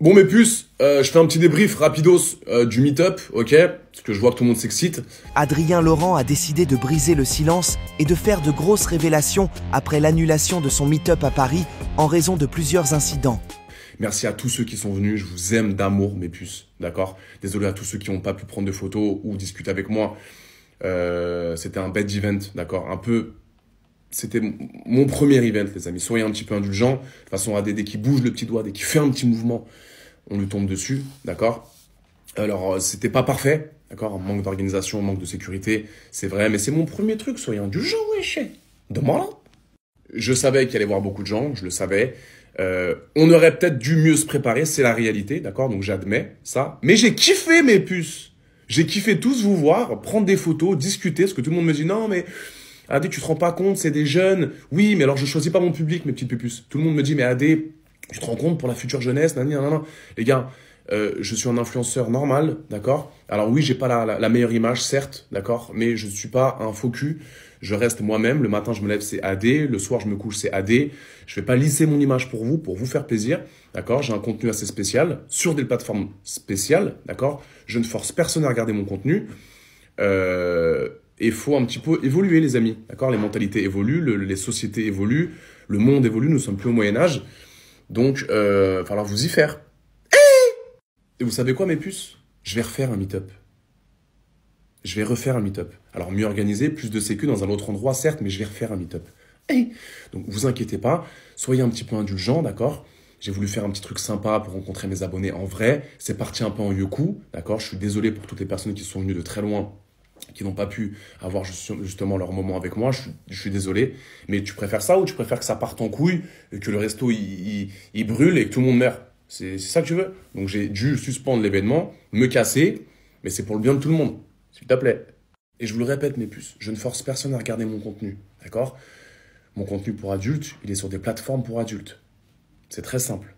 Bon mes puces, euh, je fais un petit débrief rapidos euh, du meet-up, ok Parce que je vois que tout le monde s'excite. Adrien Laurent a décidé de briser le silence et de faire de grosses révélations après l'annulation de son meet-up à Paris en raison de plusieurs incidents. Merci à tous ceux qui sont venus, je vous aime d'amour mes puces, d'accord Désolé à tous ceux qui n'ont pas pu prendre de photos ou discuter avec moi. Euh, c'était un bad event, d'accord Un peu c'était mon premier event, les amis. Soyez un petit peu indulgents. De toute façon, à dès qui bouge le petit doigt, dès qu'il fait un petit mouvement, on lui tombe dessus, d'accord Alors, euh, c'était pas parfait, d'accord Manque d'organisation, manque de sécurité, c'est vrai, mais c'est mon premier truc, soyez indulgents, wesh Demande Je savais qu'il allait voir beaucoup de gens, je le savais. Euh, on aurait peut-être dû mieux se préparer, c'est la réalité, d'accord Donc j'admets ça. Mais j'ai kiffé mes puces j'ai kiffé tous vous voir, prendre des photos, discuter, parce que tout le monde me dit non mais AD, ah tu te rends pas compte, c'est des jeunes. Oui, mais alors je choisis pas mon public, mes petites pupus. Tout le monde me dit, mais AD, tu te rends compte pour la future jeunesse, Non, non, non. Les gars, euh, je suis un influenceur normal, d'accord Alors oui, j'ai pas la, meilleure image, certes, d'accord Mais je ne suis pas un faux cul. Je reste moi-même. Le matin, je me lève, c'est AD. Le soir, je me couche, c'est AD. Je vais pas lisser mon image pour vous, pour vous faire plaisir, d'accord J'ai un contenu assez spécial sur des plateformes spéciales, d'accord Je ne force personne à regarder mon contenu. Euh, il faut un petit peu évoluer, les amis. D'accord Les mentalités évoluent, les sociétés évoluent, le monde évolue, nous ne sommes plus au Moyen-Âge. Donc, il euh, va falloir vous y faire. Et vous savez quoi, mes puces Je vais refaire un meet-up. Je vais refaire un meet-up. Alors, mieux organisé, plus de sécu dans un autre endroit, certes, mais je vais refaire un meet-up. Eh Donc, vous inquiétez pas, soyez un petit peu indulgents, d'accord j'ai voulu faire un petit truc sympa pour rencontrer mes abonnés en vrai. C'est parti un peu en yoku, d'accord Je suis désolé pour toutes les personnes qui sont venues de très loin qui n'ont pas pu avoir justement leur moment avec moi, je, suis désolé. Mais tu préfères ça ou tu préfères que ça parte en couille, et que le resto il, brûle et que tout le monde meurt C'est ça que tu veux Donc j'ai dû suspendre l'événement, me casser, mais c'est pour le bien de tout le monde, s'il te plaît. Et je vous le répète, mes puces, je ne force personne à regarder mon contenu, d'accord Mon contenu pour adultes, il est sur des plateformes pour adultes. C'est très simple.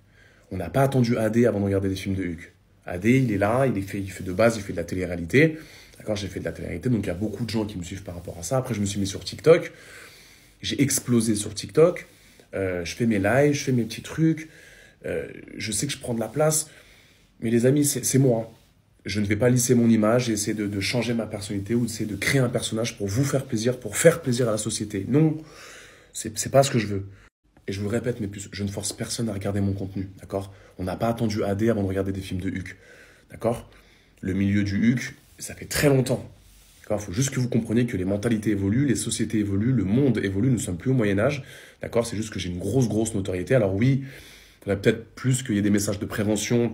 On n'a pas attendu AD avant de regarder des films de Hugues. AD, il est là, il, est fait, il fait de base, il fait de la télé-réalité. D'accord J'ai fait de la télé donc il y a beaucoup de gens qui me suivent par rapport à ça. Après, je me suis mis sur TikTok. J'ai explosé sur TikTok. Euh, je fais mes lives, je fais mes petits trucs. Euh, je sais que je prends de la place. Mais les amis, c'est moi. Hein. Je ne vais pas lisser mon image et essayer de, changer ma personnalité ou essayer de créer un personnage pour vous faire plaisir, pour faire plaisir à la société. Non, c'est pas ce que je veux. Et je vous le répète, mais plus, je ne force personne à regarder mon contenu, d'accord On n'a pas attendu AD avant de regarder des films de Huck, d'accord Le milieu du Huck, ça fait très longtemps. Il faut juste que vous compreniez que les mentalités évoluent, les sociétés évoluent, le monde évolue, nous ne sommes plus au Moyen-Âge. D'accord C'est juste que j'ai une grosse, grosse notoriété. Alors oui, il faudrait peut-être plus qu'il y ait des messages de prévention,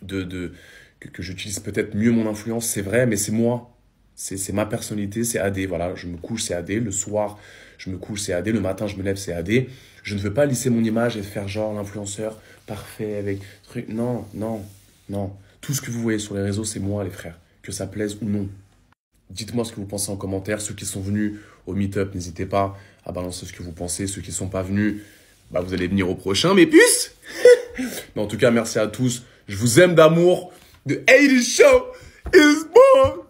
de, que, j'utilise peut-être mieux mon influence, c'est vrai, mais c'est moi. C'est ma personnalité, c'est AD. Voilà, je me couche, c'est AD. Le soir, je me couche, c'est AD. Le matin, je me lève, c'est AD. Je ne veux pas lisser mon image et faire genre l'influenceur parfait avec truc. Non, non, non. Tout ce que vous voyez sur les réseaux, c'est moi, les frères que ça plaise ou non. Dites-moi ce que vous pensez en commentaire. Ceux qui sont venus au meet-up, n'hésitez pas à balancer ce que vous pensez. Ceux qui ne sont pas venus, bah, vous allez venir au prochain, Mais puce Mais en tout cas, merci à tous. Je vous aime d'amour. The 80 Show is born